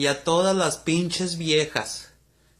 y a todas las pinches viejas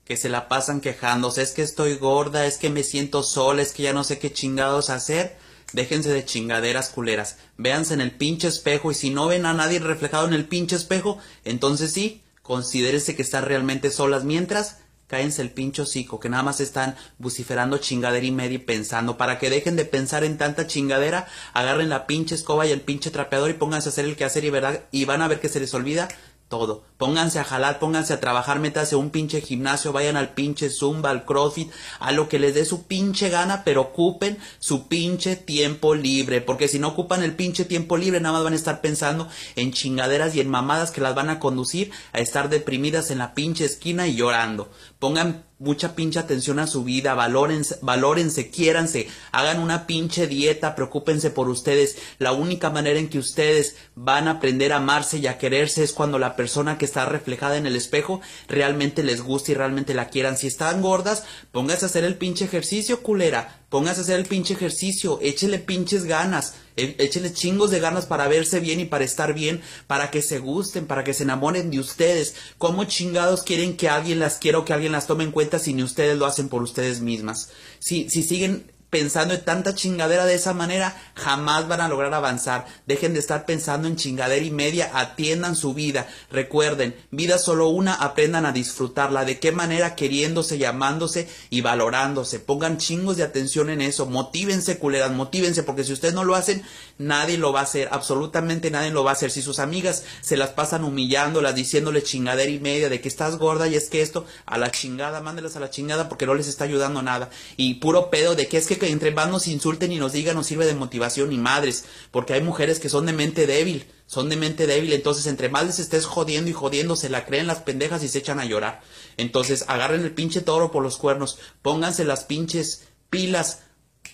que se la pasan quejándose, es que estoy gorda, es que me siento sola, es que ya no sé qué chingados hacer. Déjense de chingaderas culeras. Véanse en el pinche espejo y si no ven a nadie reflejado en el pinche espejo, entonces sí, considérese que están realmente solas mientras cáense el pinche hocico, que nada más están vociferando chingadera y media y pensando. Para que dejen de pensar en tanta chingadera, agarren la pinche escoba y el pinche trapeador y pónganse a hacer el quehacer y, verdad y van a ver que se les olvida todo. Pónganse a jalar, pónganse a trabajar, métanse a un pinche gimnasio, vayan al pinche zumba, al crossfit, a lo que les dé su pinche gana, pero ocupen su pinche tiempo libre, porque si no ocupan el pinche tiempo libre, nada más van a estar pensando en chingaderas y en mamadas que las van a conducir a estar deprimidas en la pinche esquina y llorando. Pongan mucha pinche atención a su vida, valórense, valórense, quiéranse, hagan una pinche dieta, preocúpense por ustedes. La única manera en que ustedes van a aprender a amarse y a quererse es cuando la persona que está reflejada en el espejo realmente les guste y realmente la quieran. Si están gordas, pónganse a hacer el pinche ejercicio, culera Póngase a hacer el pinche ejercicio, échele pinches ganas, eh, échele chingos de ganas para verse bien y para estar bien, para que se gusten, para que se enamoren de ustedes. ¿Cómo chingados quieren que alguien las quiera o que alguien las tome en cuenta si ni ustedes lo hacen por ustedes mismas? Si, si siguen pensando en tanta chingadera de esa manera, jamás van a lograr avanzar. Dejen de estar pensando en chingadera y media, atiendan su vida. Recuerden, vida solo una, aprendan a disfrutarla. ¿De qué manera? Queriéndose, llamándose y valorándose. Pongan chingos de atención en eso. Motívense, culeras, motívense, porque si ustedes no lo hacen, nadie lo va a hacer. Absolutamente nadie lo va a hacer. Si sus amigas se las pasan humillándolas, diciéndole chingadera y media de que estás gorda y es que esto, a la chingada, mándelas a la chingada porque no les está ayudando nada. Y puro pedo de que es que que entre más nos insulten y nos digan nos sirve de motivación y madres, porque hay mujeres que son de mente débil, son de mente débil, entonces entre más les estés jodiendo y jodiendo, se la creen las pendejas y se echan a llorar. Entonces agarren el pinche toro por los cuernos, pónganse las pinches pilas,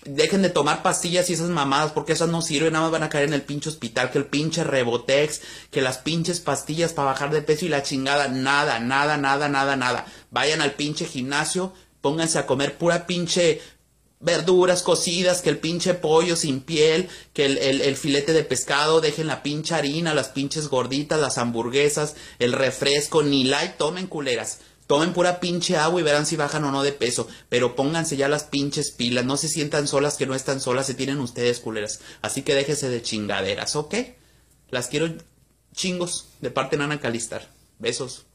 dejen de tomar pastillas y esas mamadas, porque esas no sirven, nada más van a caer en el pinche hospital, que el pinche Rebotex, que las pinches pastillas para bajar de peso y la chingada, nada, nada, nada, nada, nada. Vayan al pinche gimnasio, pónganse a comer pura pinche verduras cocidas, que el pinche pollo sin piel, que el, filete de pescado, dejen la pinche harina, las pinches gorditas, las hamburguesas, el refresco, ni light, tomen culeras. Tomen pura pinche agua y verán si bajan o no de peso. Pero pónganse ya las pinches pilas. No se sientan solas que no están solas. Se tienen ustedes culeras. Así que déjese de chingaderas, ¿ok? Las quiero chingos de parte Nana Calistar. Besos.